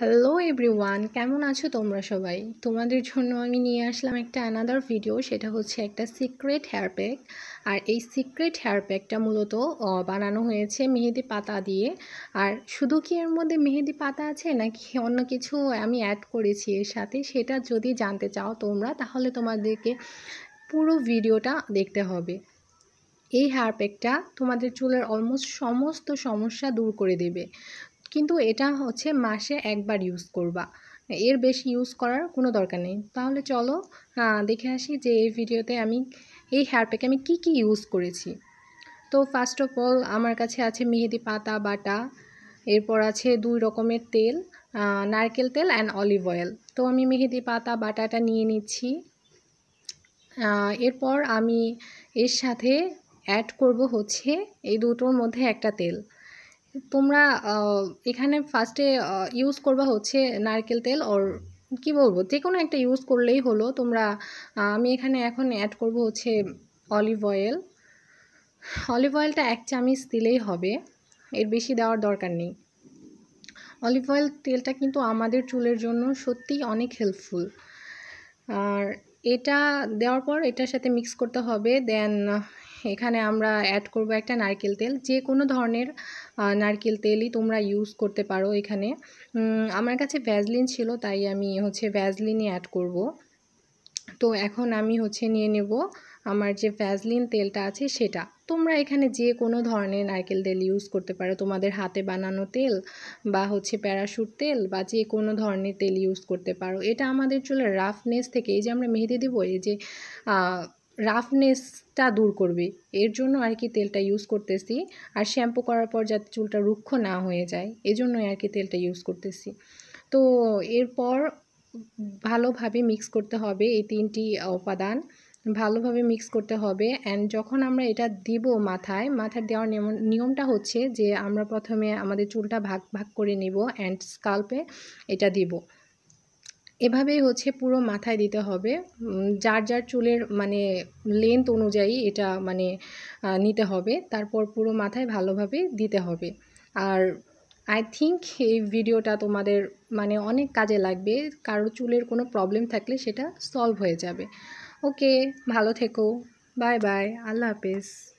hello everyone কেমন আছো তোমরা সবাই তোমাদের জন্য আমি নিয়ে আসলাম একটা অ্যানাদার ভিডিও সেটা হচ্ছে একটা সিক্রেট হেয়ার প্যাক আর এই সিক্রেট হেয়ার প্যাকটা মূলত বানানো হয়েছে মেহেদি পাতা দিয়ে আর শুধু কি এর মধ্যে মেহেদি পাতা আছে নাকি অন্য কিছু আমি অ্যাড করেছি এর সাথে সেটা যদি জানতে চাও তোমরা তাহলে তোমাদেরকে পুরো ভিডিওটা দেখতে হবে এই হেয়ার প্যাকটা তোমাদের চুলের অলমোস্ট সমস্ত সমস্যা দূর করে দেবে কিন্তু এটা হচ্ছে মাসে একবার ইউজ করবা এর বেশি ইউজ করার কোনো দরকার নেই তাহলে চলো দেখে আসি যে এই ভিডিওতে আমি এই হেয়ার প্যাকে আমি কি কি ইউজ করেছি তো ফার্স্ট অফ অল আমার কাছে আছে মেহেদি পাতা বাটা এরপর আছে দুই রকমের তেল নারকেল তেল অ্যান্ড অলিভ অয়েল তো আমি মেহেদি পাতা বাটাটা নিয়ে নিচ্ছি এরপর আমি এর সাথে অ্যাড করব হচ্ছে এই দুটোর মধ্যে একটা তেল তোমরা এখানে ফার্স্টে ইউজ করবা হচ্ছে নারকেল তেল ওর কি বলবো যে কোনো একটা ইউজ করলেই হলো তোমরা আমি এখানে এখন অ্যাড করব হচ্ছে অলিভ অয়েল অলিভ অয়েলটা এক চামচ দিলেই হবে এর বেশি দেওয়ার দরকার নেই অলিভ অয়েল তেলটা কিন্তু আমাদের চুলের জন্য সত্যিই অনেক হেল্পফুল আর এটা দেওয়ার পর এটার সাথে মিক্স করতে হবে দেন এখানে আমরা অ্যাড করব একটা নারকেল তেল যে কোনো ধরনের নারকেল তেলই তোমরা ইউজ করতে পারো এখানে আমার কাছে ভ্যাজলিন ছিল তাই আমি হচ্ছে ভ্যাজলিনই অ্যাড করব তো এখন আমি হচ্ছে নিয়ে নেব আমার যে ভ্যাজলিন তেলটা আছে সেটা তোমরা এখানে যে কোনো ধরনের নারকেল তেল ইউজ করতে পারো তোমাদের হাতে বানানো তেল বা হচ্ছে প্যারাশুট তেল বা যে কোনো ধরনের তেল ইউজ করতে পারো এটা আমাদের চুলের রাফনেস থেকে এই যে আমরা মেহেদি দেবো এই যে রাফনেসটা দূর করবে এর জন্য আর কি তেলটা ইউজ করতেছি আর শ্যাম্পু করার পর যাতে চুলটা রুক্ষ না হয়ে যায় এজন্যই আর কি তেলটা ইউজ করতেছি তো এরপর ভালোভাবে মিক্স করতে হবে এই তিনটি উপাদান ভালোভাবে মিক্স করতে হবে অ্যান্ড যখন আমরা এটা দিব মাথায় মাথায় দেওয়ার নিয়ম নিয়মটা হচ্ছে যে আমরা প্রথমে আমাদের চুলটা ভাগ ভাগ করে নিব অ্যান্ড স্কাল্পে এটা দিব এভাবেই হচ্ছে পুরো মাথায় দিতে হবে যার যার চুলের মানে লেন্থ অনুযায়ী এটা মানে নিতে হবে তারপর পুরো মাথায় ভালোভাবে দিতে হবে আর আই থিঙ্ক এই ভিডিওটা তোমাদের মানে অনেক কাজে লাগবে কারো চুলের কোনো প্রবলেম থাকলে সেটা সলভ হয়ে যাবে ওকে ভালো থেকো বাই বাই আল্লাহ হাফেজ